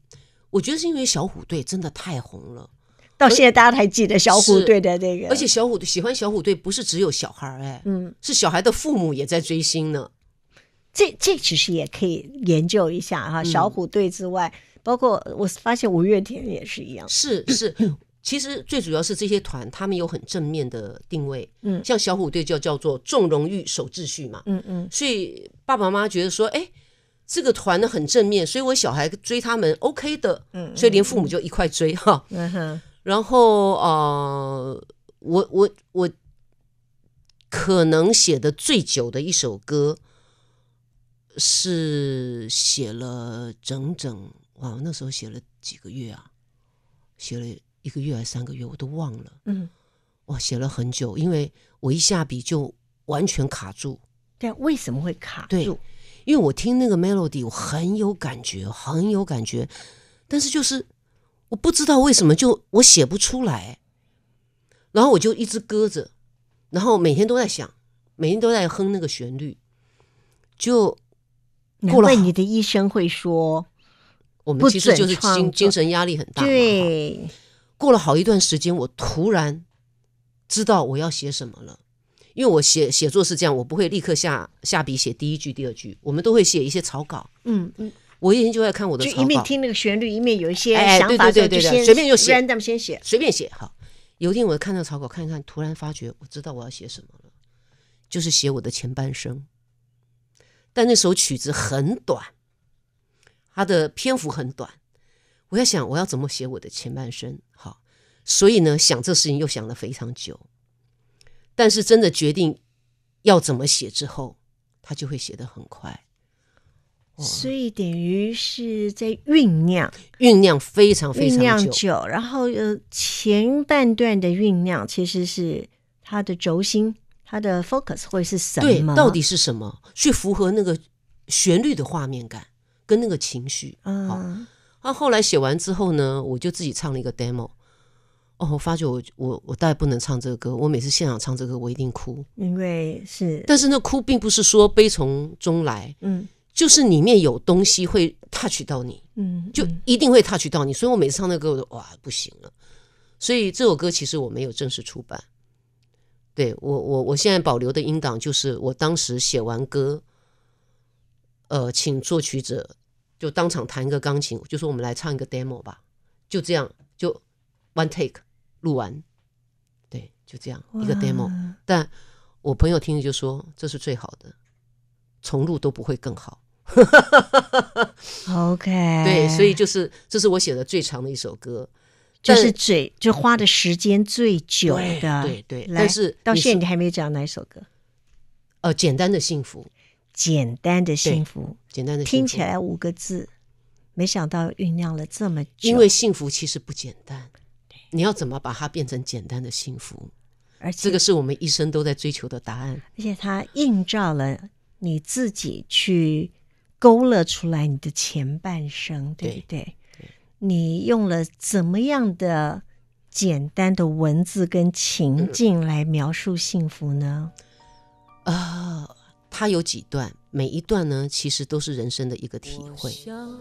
我觉得是因为小虎队真的太红了，到现在大家还记得小虎队的那个。而且小虎队喜欢小虎队，不是只有小孩，哎，嗯，是小孩的父母也在追星呢。这这其实也可以研究一下哈。小虎队之外，包括我发现五月天也是一样。是是，其实最主要是这些团，他们有很正面的定位。嗯，像小虎队就叫做重荣誉、守秩序嘛。嗯嗯。所以爸爸妈妈觉得说，哎，这个团呢很正面，所以我小孩追他们 OK 的。嗯。所以连父母就一块追哈。嗯哼。然后啊，我我我可能写的最久的一首歌。是写了整整哇，那时候写了几个月啊，写了一个月还是三个月，我都忘了。嗯，哇，写了很久，因为我一下笔就完全卡住。对啊，为什么会卡住？对，因为我听那个 melody，我很有感觉，很有感觉，但是就是我不知道为什么就我写不出来。然后我就一直搁着，然后每天都在想，每天都在哼那个旋律，就。过了，你的医生会说，我们其实就是精精神压力很大。对，过了好一段时间，我突然知道我要写什么了，因为我写写作是这样，我不会立刻下下笔写第一句、第二句，我们都会写一些草稿。嗯嗯，我一天就在看我的，就一面听那个旋律，一面有一些想法，对对就先随便就写，先这么先写，随便写。好，有一天我看到草稿，看一看，突然发觉我知道我要写什么了，就是写我的前半生。但那首曲子很短，它的篇幅很短。我在想，我要怎么写我的前半生？好，所以呢，想这事情又想了非常久。但是真的决定要怎么写之后，他就会写的很快。所以等于是在酝酿，酝酿非常非常久。然后呃，前半段的酝酿其实是他的轴心。它的 focus 会是什么？对，到底是什么？去符合那个旋律的画面感跟那个情绪啊。那后来写完之后呢，我就自己唱了一个 demo。哦，我发觉我我我大概不能唱这个歌。我每次现场唱这个，我一定哭。因为是，但是那哭并不是说悲从中来，嗯，就是里面有东西会 touch 到你，嗯，就一定会 touch 到你。所以我每次唱那个，我就哇不行了。所以这首歌其实我没有正式出版。对我，我我现在保留的音档就是我当时写完歌，呃，请作曲者就当场弹一个钢琴，就说我们来唱一个 demo 吧，就这样，就 one take 录完，对，就这样一个 demo。但我朋友听就说这是最好的，重录都不会更好。OK，对，所以就是这是我写的最长的一首歌。就是最就花的时间最久的，对对。但是到现在你还没讲哪一首歌？呃，简单的幸福，简单的幸福，简单的幸福听起来五个字，没想到酝酿了这么久。因为幸福其实不简单，你要怎么把它变成简单的幸福？而且这个是我们一生都在追求的答案。而且它映照了你自己去勾勒出来你的前半生，对不对？你用了怎么样的简单的文字跟情境来描述幸福呢？啊，它有几段，每一段呢，其实都是人生的一个体会。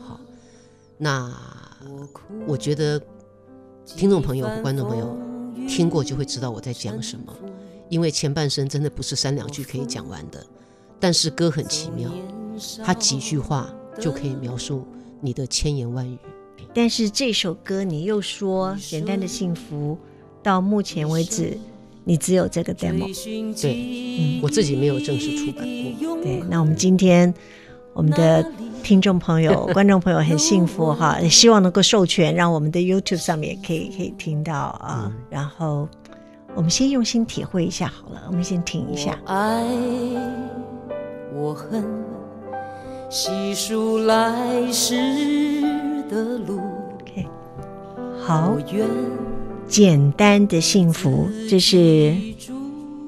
好，那我觉得听众朋友和观众朋友听过就会知道我在讲什么，因为前半生真的不是三两句可以讲完的。但是歌很奇妙，它几句话就可以描述你的千言万语。但是这首歌，你又说简单的幸福，到目前为止，你只有这个 demo，对，嗯，我自己没有正式出版过。对，那我们今天，我们的听众朋友、观众朋友很幸福哈，也希望能够授权，让我们的 YouTube 上面也可以可以听到啊。然后我们先用心体会一下好了，我们先听一下。我恨细数来时。的路，好，简单的幸福，这是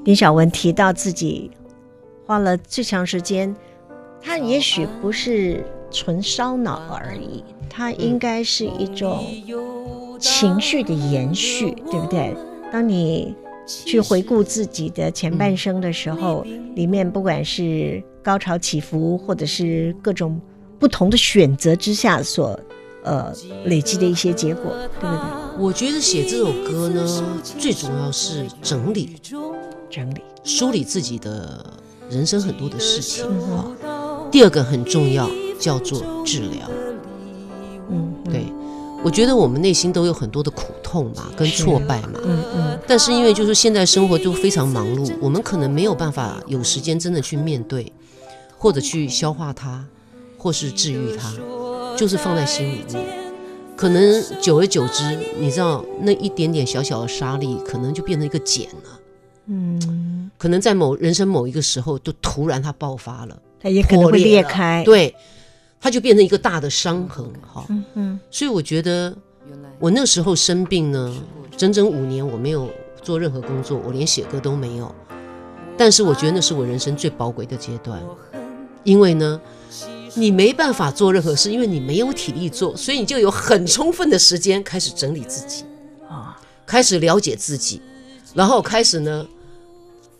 丁小文提到自己花了最长时间。他也许不是纯烧脑而已，他应该是一种情绪的延续，对不对？当你去回顾自己的前半生的时候，里面不管是高潮起伏，或者是各种不同的选择之下所。呃，累积的一些结果，对不对？我觉得写这首歌呢，最重要是整理、整理、梳理自己的人生很多的事情啊。第二个很重要，叫做治疗。嗯，对。我觉得我们内心都有很多的苦痛嘛，跟挫败嘛。嗯嗯。但是因为就是现在生活都非常忙碌，我们可能没有办法有时间真的去面对，或者去消化它，或是治愈它。就是放在心里面，可能久而久之，你知道那一点点小小的沙粒，可能就变成一个茧了。嗯，可能在某人生某一个时候，就突然它爆发了，它也可能会裂开，对，它就变成一个大的伤痕。哈，嗯，所以我觉得，我那时候生病呢，整整五年我没有做任何工作，我连写歌都没有。但是我觉得那是我人生最宝贵的阶段，因为呢。你没办法做任何事，因为你没有体力做，所以你就有很充分的时间开始整理自己，啊，开始了解自己，然后开始呢，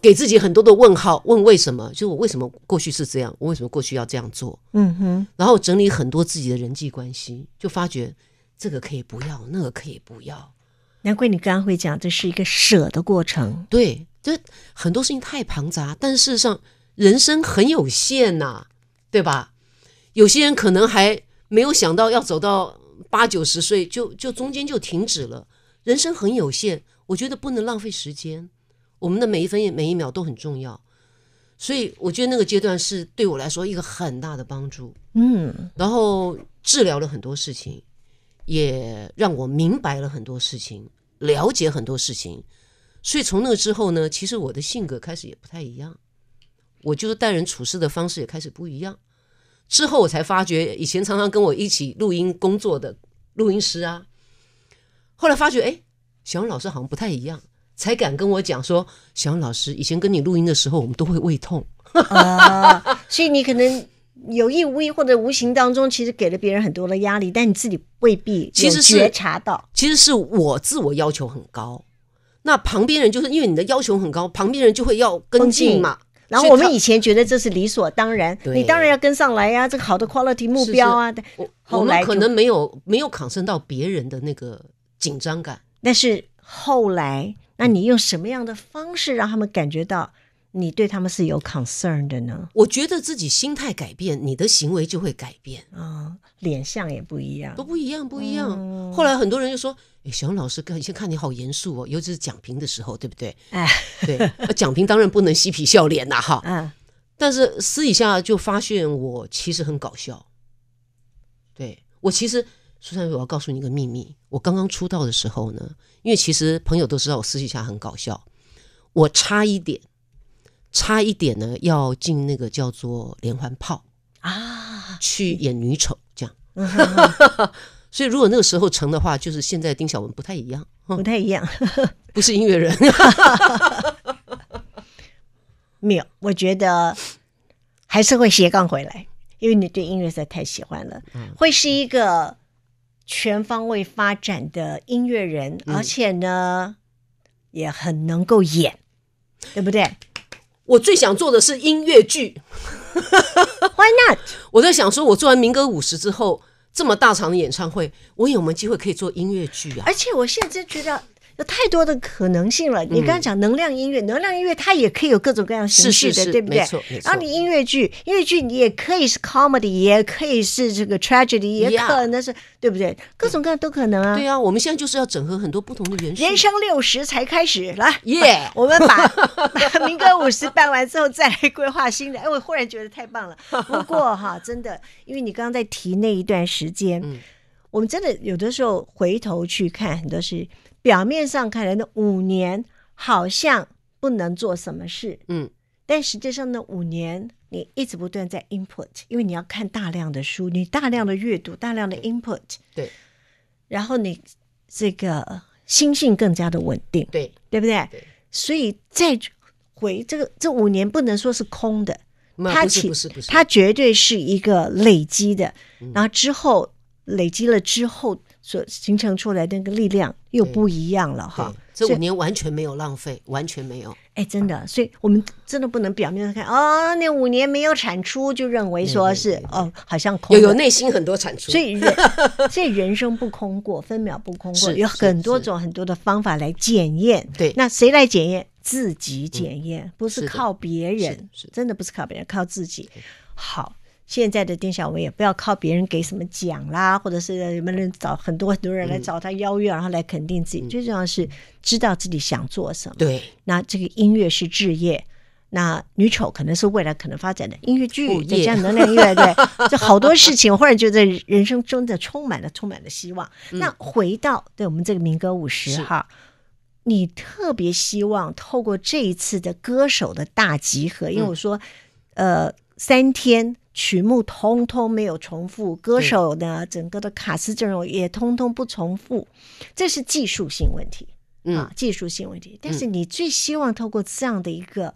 给自己很多的问号，问为什么？就我为什么过去是这样？我为什么过去要这样做？嗯哼。然后整理很多自己的人际关系，就发觉这个可以不要，那个可以不要。难怪你刚刚会讲这是一个舍的过程。对，就很多事情太庞杂，但事实上人生很有限呐，对吧？有些人可能还没有想到要走到八九十岁，就就中间就停止了。人生很有限，我觉得不能浪费时间。我们的每一分每一秒都很重要，所以我觉得那个阶段是对我来说一个很大的帮助。嗯，然后治疗了很多事情，也让我明白了很多事情，了解很多事情。所以从那之后呢，其实我的性格开始也不太一样，我就是待人处事的方式也开始不一样。之后我才发觉，以前常常跟我一起录音工作的录音师啊，后来发觉，哎，小杨老师好像不太一样，才敢跟我讲说，小杨老师以前跟你录音的时候，我们都会胃痛。啊，所以你可能有意无意或者无形当中，其实给了别人很多的压力，但你自己未必其实是察到。其实是我自我要求很高，那旁边人就是因为你的要求很高，旁边人就会要跟进嘛。然后我们以前觉得这是理所当然，你当然要跟上来呀，这个好的 quality 目标啊。我我们可能没有没有 concern 到别人的那个紧张感，但是后来，那你用什么样的方式让他们感觉到你对他们是有 concern 的呢？我觉得自己心态改变，你的行为就会改变啊。脸相也不一样，都不一样，不一样。后来很多人就说：“小红老师，以前看你好严肃哦，尤其是讲评的时候，对不对？”哎，对。讲评当然不能嬉皮笑脸呐，哈。嗯。但是私底下就发现我其实很搞笑。对，我其实苏珊，我要告诉你一个秘密。我刚刚出道的时候呢，因为其实朋友都知道我私底下很搞笑，我差一点，差一点呢要进那个叫做《连环炮》啊，去演女丑。所以，如果那个时候成的话，就是现在丁小文不太一样，不太一样，不是音乐人。没有，我觉得还是会斜杠回来，因为你对音乐实在太喜欢了，会是一个全方位发展的音乐人，而且呢也很能够演，对不对？我最想做的是音乐剧。Why not？我在想说，我做完民歌五十之后，这么大场的演唱会，我有没有机会可以做音乐剧啊？而且我现在觉得。有太多的可能性了。你刚刚讲能量音乐，能量音乐它也可以有各种各样形式的，对不对？然后你音乐剧，音乐剧你也可以是 comedy，也可以是这个 tragedy，也可能是，对不对？各种各样都可能啊。对啊，我们现在就是要整合很多不同的元素。人生六十才开始，来，耶！我们把民歌 五十办完之后，再来规划新的。哎，我忽然觉得太棒了。不过哈，真的，因为你刚刚在提那一段时间，我们真的有的时候回头去看很多事。表面上看来，那五年好像不能做什么事，嗯，但实际上呢，五年你一直不断在 input，因为你要看大量的书，你大量的阅读，大量的 input，对，然后你这个心性更加的稳定，对，对不对？所以再回这个这五年，不能说是空的，它其它绝对是一个累积的，然后之后累积了之后。所形成出来的那个力量又不一样了哈，这五年完全没有浪费，完全没有。哎，真的，所以我们真的不能表面上看啊，那五年没有产出就认为说是哦，好像空有有内心很多产出，所以人所以人生不空过，分秒不空过，有很多种很多的方法来检验。对，那谁来检验？自己检验，不是靠别人，真的不是靠别人，靠自己。好。现在的丁小薇也不要靠别人给什么奖啦，或者是有没有找很多很多人来找他邀约，然后来肯定自己。最重要是知道自己想做什么。对，那这个音乐是置业，那女丑可能是未来可能发展的音乐剧，增加能量。对对，就 好多事情，忽然就在人生真的充满了充满了希望。那回到对我们这个民歌五十哈，你特别希望透过这一次的歌手的大集合，因为我说，呃，三天。曲目通通没有重复，歌手的整个的卡斯阵容也通通不重复，这是技术性问题，啊，技术性问题。但是你最希望透过这样的一个，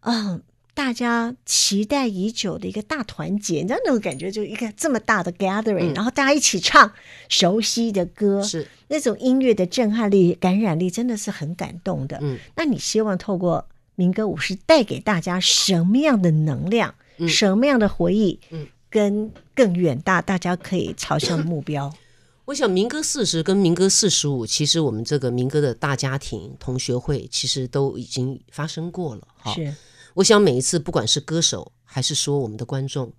嗯，大家期待已久的一个大团结，你知道那种感觉，就一个这么大的 gathering，然后大家一起唱熟悉的歌，是那种音乐的震撼力、感染力，真的是很感动的。嗯，那你希望透过民歌舞是带给大家什么样的能量？什么样的回忆，嗯，跟更远大，大家可以朝向目标。我想民歌四十跟民歌四十五，其实我们这个民歌的大家庭同学会，其实都已经发生过了哈。是，我想每一次，不管是歌手还是说我们的观众，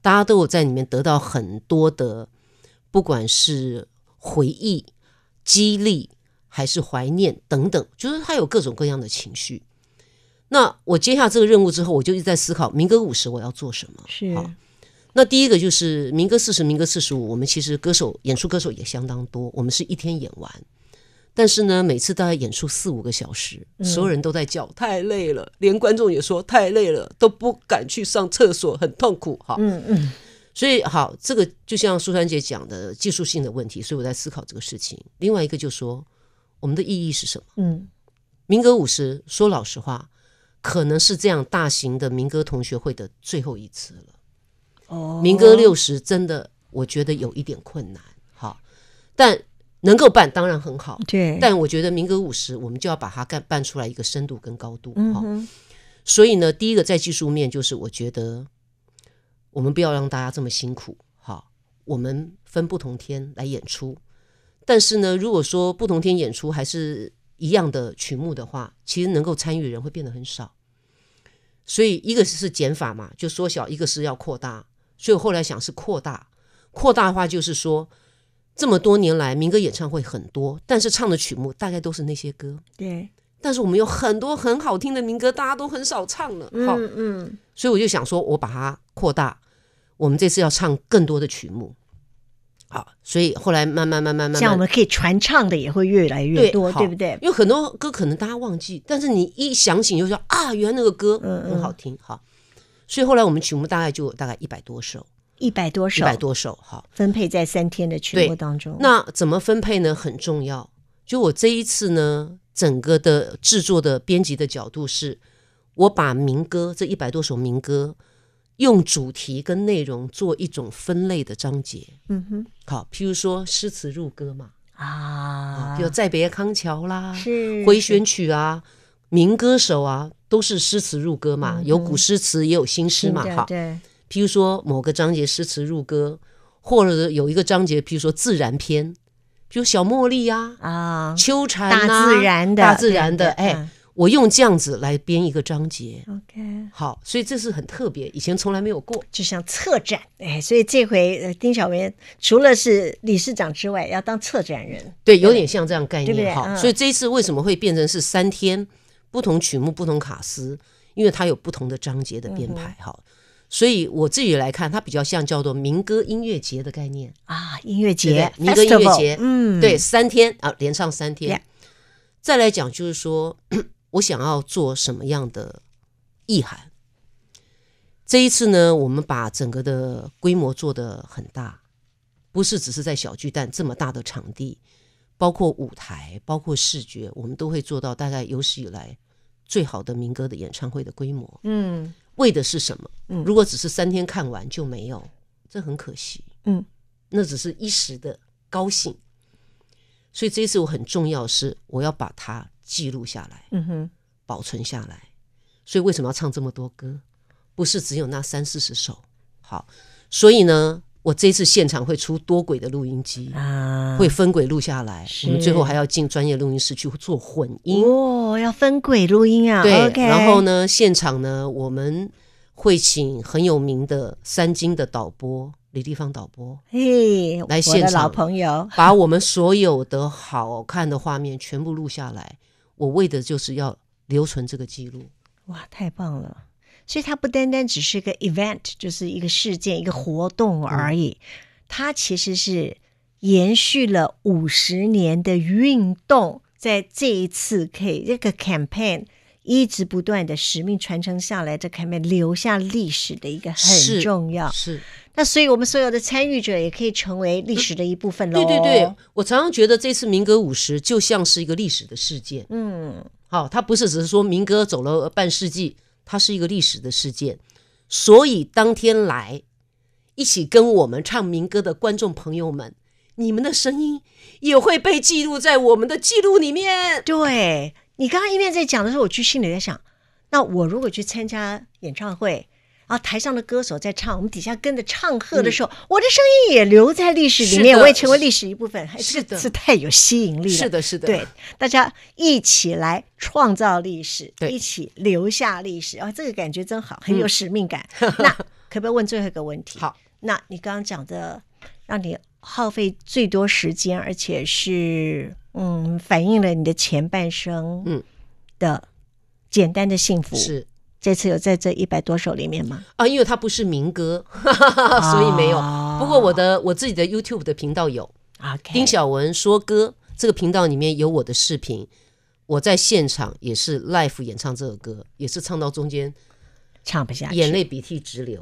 大家都有在里面得到很多的，不管是回忆、激励还是怀念等等，就是他有各种各样的情绪。那我接下这个任务之后，我就一直在思考民歌五十我要做什么？是。那第一个就是民歌四十、民歌四十五，我们其实歌手演出歌手也相当多，我们是一天演完，但是呢，每次大概演出四五个小时，所有人都在叫太累了，连观众也说太累了，都不敢去上厕所，很痛苦哈。嗯嗯。所以好，这个就像苏珊姐讲的技术性的问题，所以我在思考这个事情。另外一个就说，我们的意义是什么？嗯，民歌五十，说老实话。可能是这样，大型的民歌同学会的最后一次了。哦，民歌六十真的，我觉得有一点困难。好，但能够办当然很好。对，但我觉得民歌五十，我们就要把它干办出来一个深度跟高度。嗯嗯。所以呢，第一个在技术面，就是我觉得我们不要让大家这么辛苦。好，我们分不同天来演出。但是呢，如果说不同天演出还是一样的曲目的话，其实能够参与的人会变得很少。所以一个是减法嘛，就缩小；一个是要扩大。所以我后来想是扩大，扩大的话就是说，这么多年来民歌演唱会很多，但是唱的曲目大概都是那些歌。对。但是我们有很多很好听的民歌，大家都很少唱了。嗯嗯。所以我就想说，我把它扩大。我们这次要唱更多的曲目。好，所以后来慢慢慢慢慢慢，像我们可以传唱的也会越来越多，对不对？有很多歌可能大家忘记，但是你一想起就说啊，原来那个歌很好听，好。所以后来我们曲目大概就大概一百多首，一百多首，一百多首，好，分配在三天的曲目当中。那怎么分配呢？很重要。就我这一次呢，整个的制作的编辑的角度是，我把民歌这一百多首民歌。用主题跟内容做一种分类的章节，嗯哼，好，譬如说诗词入歌嘛，啊，比如《再别康桥》啦，是，回旋曲啊，民歌手啊，都是诗词入歌嘛，有古诗词也有新诗嘛，哈，对，譬如说某个章节诗词入歌，或者有一个章节，譬如说自然篇，比如小茉莉呀，啊，秋蝉大自然的，大自然的，哎。我用这样子来编一个章节，OK，好，所以这是很特别，以前从来没有过，就像策展，哎，所以这回丁小雯除了是理事长之外，要当策展人，对，有点像这样概念，好，所以这一次为什么会变成是三天，不同曲目、不同卡司，因为它有不同的章节的编排，哈，所以我自己来看，它比较像叫做民歌音乐节的概念啊，音乐节，民歌音乐节，嗯，对，三天啊，连唱三天，再来讲就是说。我想要做什么样的意涵？这一次呢，我们把整个的规模做得很大，不是只是在小巨蛋这么大的场地，包括舞台，包括视觉，我们都会做到大概有史以来最好的民歌的演唱会的规模。嗯，为的是什么？如果只是三天看完就没有，这很可惜。嗯，那只是一时的高兴，所以这一次我很重要，是我要把它。记录下来，嗯哼，保存下来。所以为什么要唱这么多歌？不是只有那三四十首。好，所以呢，我这次现场会出多轨的录音机啊，会分轨录下来。我们最后还要进专业录音室去做混音。哦，要分轨录音啊。对，然后呢，现场呢，我们会请很有名的三金的导播李立方导播，嘿，来现场老朋友，把我们所有的好看的画面全部录下来。我为的就是要留存这个记录，哇，太棒了！所以它不单单只是一个 event，就是一个事件、一个活动而已，它其实是延续了五十年的运动，在这一次可以这个 campaign。一直不断的使命传承下来，在开面留下历史的一个很重要是。那所以我们所有的参与者也可以成为历史的一部分喽。对对对，我常常觉得这次民歌五十就像是一个历史的事件。嗯，好，它不是只是说民歌走了半世纪，它是一个历史的事件。所以当天来一起跟我们唱民歌的观众朋友们，你们的声音也会被记录在我们的记录里面。对。你刚刚一面在讲的时候，我就心里在想：那我如果去参加演唱会啊，台上的歌手在唱，我们底下跟着唱和的时候，我的声音也留在历史里面，我也成为历史一部分。是的，是太有吸引力了。是的，是的，对，大家一起来创造历史，一起留下历史啊，这个感觉真好，很有使命感。那可不可以问最后一个问题？好，那你刚刚讲的让你耗费最多时间，而且是。嗯，反映了你的前半生，嗯的简单的幸福是这次有在这一百多首里面吗？啊，因为它不是民歌，所以没有。不过我的我自己的 YouTube 的频道有，丁小文说歌这个频道里面有我的视频，我在现场也是 live 演唱这首歌，也是唱到中间。唱不下去，眼泪鼻涕直流。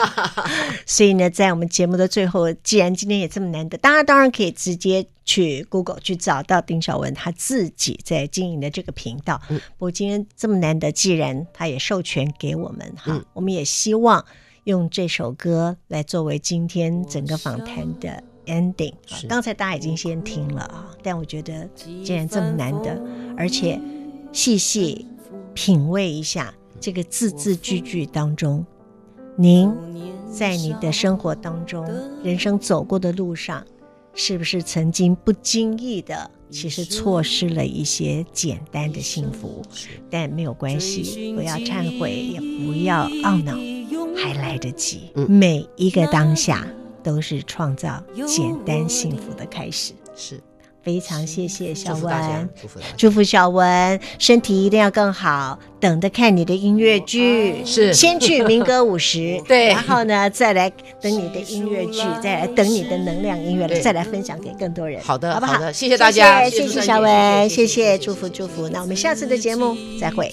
所以呢，在我们节目的最后，既然今天也这么难得，大家当然可以直接去 Google 去找到丁小文他自己在经营的这个频道。不过今天这么难得，既然他也授权给我们哈，我们也希望用这首歌来作为今天整个访谈的 ending。刚才大家已经先听了啊，但我觉得既然这么难得，而且细细品味一下。这个字字句句当中，您在你的生活当中，人生走过的路上，是不是曾经不经意的，其实错失了一些简单的幸福？但没有关系，不要忏悔，也不要懊恼，还来得及。每一个当下都是创造简单幸福的开始。是。非常谢谢小文，祝福祝福小文身体一定要更好。等着看你的音乐剧，是先去民歌五十，对，然后呢再来等你的音乐剧，再来等你的能量音乐，再来分享给更多人。好的，好不的，谢谢大家，谢谢小文，谢谢祝福祝福。那我们下次的节目再会。